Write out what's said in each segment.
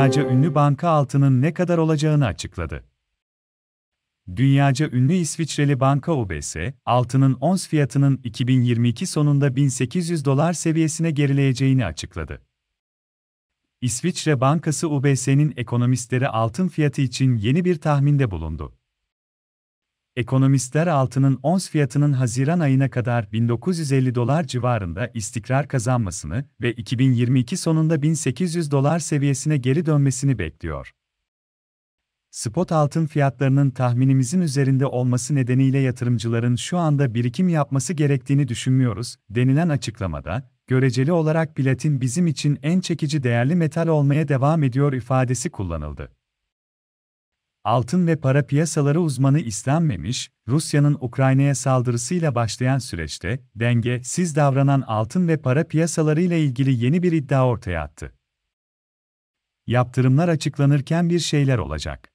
dünyaca ünlü banka altının ne kadar olacağını açıkladı. Dünyaca ünlü İsviçreli banka UBS, altının ons fiyatının 2022 sonunda 1800 dolar seviyesine gerileyeceğini açıkladı. İsviçre Bankası UBS'nin ekonomistleri altın fiyatı için yeni bir tahminde bulundu. Ekonomistler altının ons fiyatının Haziran ayına kadar 1950 dolar civarında istikrar kazanmasını ve 2022 sonunda 1800 dolar seviyesine geri dönmesini bekliyor. Spot altın fiyatlarının tahminimizin üzerinde olması nedeniyle yatırımcıların şu anda birikim yapması gerektiğini düşünmüyoruz denilen açıklamada, göreceli olarak platin bizim için en çekici değerli metal olmaya devam ediyor ifadesi kullanıldı. Altın ve para piyasaları uzmanı Memiş, Rusya'nın Ukrayna'ya saldırısıyla başlayan süreçte denge, siz davranan altın ve para piyasaları ile ilgili yeni bir iddia ortaya attı. Yaptırımlar açıklanırken bir şeyler olacak.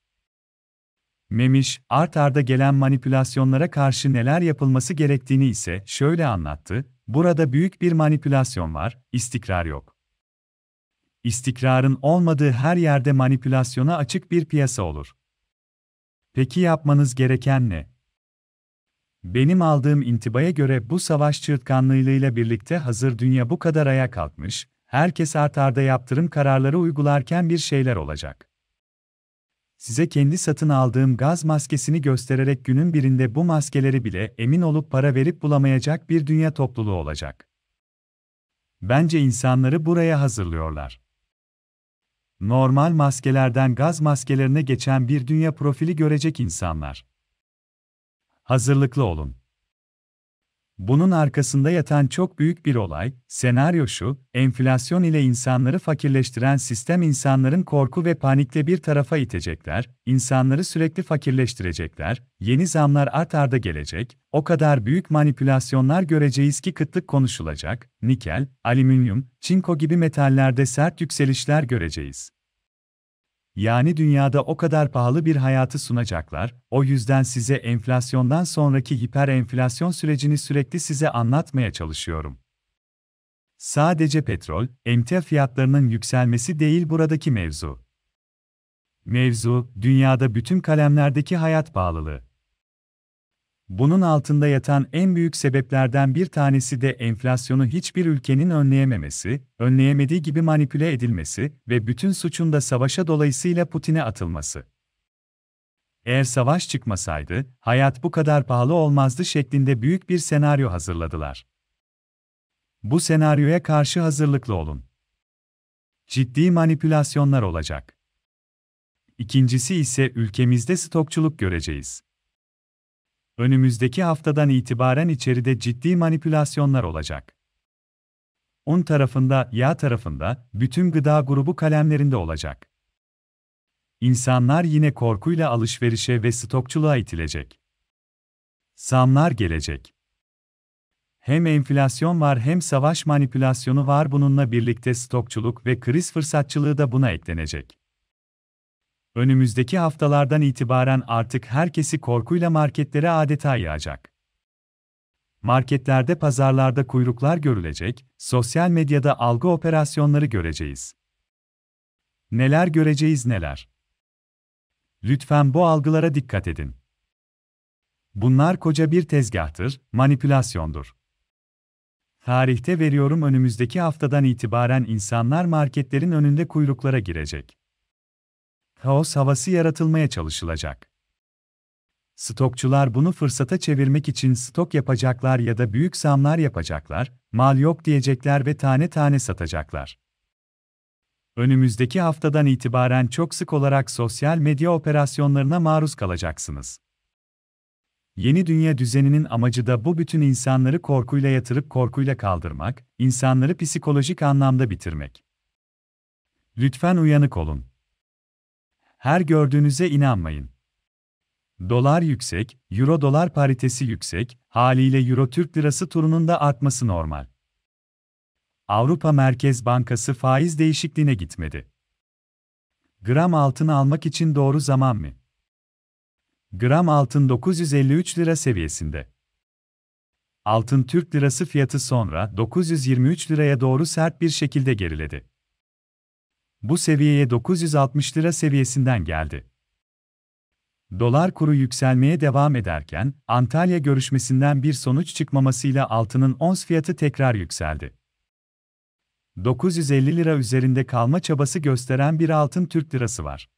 Memiş, art arda gelen manipülasyonlara karşı neler yapılması gerektiğini ise şöyle anlattı, burada büyük bir manipülasyon var, istikrar yok. İstikrarın olmadığı her yerde manipülasyona açık bir piyasa olur. Peki yapmanız gereken ne? Benim aldığım intibaya göre bu savaş çırtkanlığıyla birlikte hazır dünya bu kadar ayağa kalkmış, herkes art arda yaptırım kararları uygularken bir şeyler olacak. Size kendi satın aldığım gaz maskesini göstererek günün birinde bu maskeleri bile emin olup para verip bulamayacak bir dünya topluluğu olacak. Bence insanları buraya hazırlıyorlar normal maskelerden gaz maskelerine geçen bir dünya profili görecek insanlar. Hazırlıklı olun. Bunun arkasında yatan çok büyük bir olay, senaryo şu, enflasyon ile insanları fakirleştiren sistem insanların korku ve panikle bir tarafa itecekler, insanları sürekli fakirleştirecekler, yeni zamlar art arda gelecek, o kadar büyük manipülasyonlar göreceğiz ki kıtlık konuşulacak, nikel, alüminyum, çinko gibi metallerde sert yükselişler göreceğiz. Yani dünyada o kadar pahalı bir hayatı sunacaklar, o yüzden size enflasyondan sonraki hiperenflasyon sürecini sürekli size anlatmaya çalışıyorum. Sadece petrol, emtia fiyatlarının yükselmesi değil buradaki mevzu. Mevzu, dünyada bütün kalemlerdeki hayat pahalılığı. Bunun altında yatan en büyük sebeplerden bir tanesi de enflasyonu hiçbir ülkenin önleyememesi, önleyemediği gibi manipüle edilmesi ve bütün suçun da savaşa dolayısıyla Putin'e atılması. Eğer savaş çıkmasaydı, hayat bu kadar pahalı olmazdı şeklinde büyük bir senaryo hazırladılar. Bu senaryoya karşı hazırlıklı olun. Ciddi manipülasyonlar olacak. İkincisi ise ülkemizde stokçuluk göreceğiz. Önümüzdeki haftadan itibaren içeride ciddi manipülasyonlar olacak. Un tarafında, yağ tarafında, bütün gıda grubu kalemlerinde olacak. İnsanlar yine korkuyla alışverişe ve stokçuluğa itilecek. Zamlar gelecek. Hem enflasyon var hem savaş manipülasyonu var bununla birlikte stokçuluk ve kriz fırsatçılığı da buna eklenecek. Önümüzdeki haftalardan itibaren artık herkesi korkuyla marketlere adeta yayacak. Marketlerde pazarlarda kuyruklar görülecek, sosyal medyada algı operasyonları göreceğiz. Neler göreceğiz neler? Lütfen bu algılara dikkat edin. Bunlar koca bir tezgahtır, manipülasyondur. Tarihte veriyorum önümüzdeki haftadan itibaren insanlar marketlerin önünde kuyruklara girecek kaos havası yaratılmaya çalışılacak. Stokçular bunu fırsata çevirmek için stok yapacaklar ya da büyük zamlar yapacaklar, mal yok diyecekler ve tane tane satacaklar. Önümüzdeki haftadan itibaren çok sık olarak sosyal medya operasyonlarına maruz kalacaksınız. Yeni dünya düzeninin amacı da bu bütün insanları korkuyla yatırıp korkuyla kaldırmak, insanları psikolojik anlamda bitirmek. Lütfen uyanık olun her gördüğünüze inanmayın. Dolar yüksek, euro-dolar paritesi yüksek, haliyle euro-Türk lirası turunun da artması normal. Avrupa Merkez Bankası faiz değişikliğine gitmedi. Gram altın almak için doğru zaman mı? Gram altın 953 lira seviyesinde. Altın Türk lirası fiyatı sonra 923 liraya doğru sert bir şekilde geriledi bu seviyeye 960 lira seviyesinden geldi. Dolar kuru yükselmeye devam ederken, Antalya görüşmesinden bir sonuç çıkmamasıyla altının ons fiyatı tekrar yükseldi. 950 lira üzerinde kalma çabası gösteren bir altın Türk lirası var.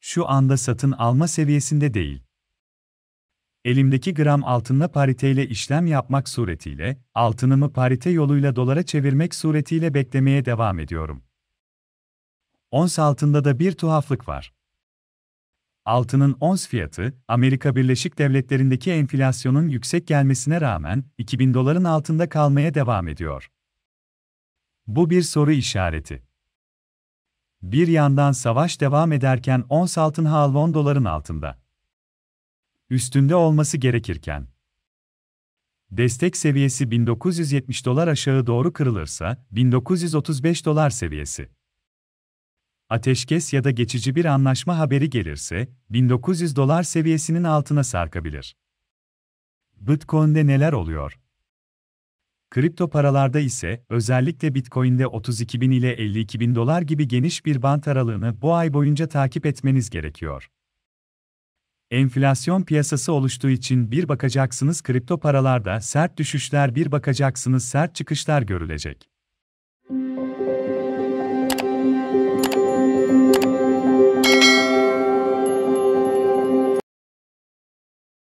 Şu anda satın alma seviyesinde değil. Elimdeki gram altınla pariteyle işlem yapmak suretiyle, altınımı parite yoluyla dolara çevirmek suretiyle beklemeye devam ediyorum ons altında da bir tuhaflık var. Altının ons fiyatı, Amerika Birleşik Devletleri'ndeki enflasyonun yüksek gelmesine rağmen 2000 doların altında kalmaya devam ediyor. Bu bir soru işareti. Bir yandan savaş devam ederken ons altın hal 10 doların altında. Üstünde olması gerekirken destek seviyesi 1970 dolar aşağı doğru kırılırsa 1935 dolar seviyesi ateşkes ya da geçici bir anlaşma haberi gelirse, 1900 dolar seviyesinin altına sarkabilir. Bitcoin'de neler oluyor? Kripto paralarda ise, özellikle Bitcoin'de 32.000 ile 52.000 dolar gibi geniş bir bant aralığını bu ay boyunca takip etmeniz gerekiyor. Enflasyon piyasası oluştuğu için bir bakacaksınız kripto paralarda sert düşüşler bir bakacaksınız sert çıkışlar görülecek.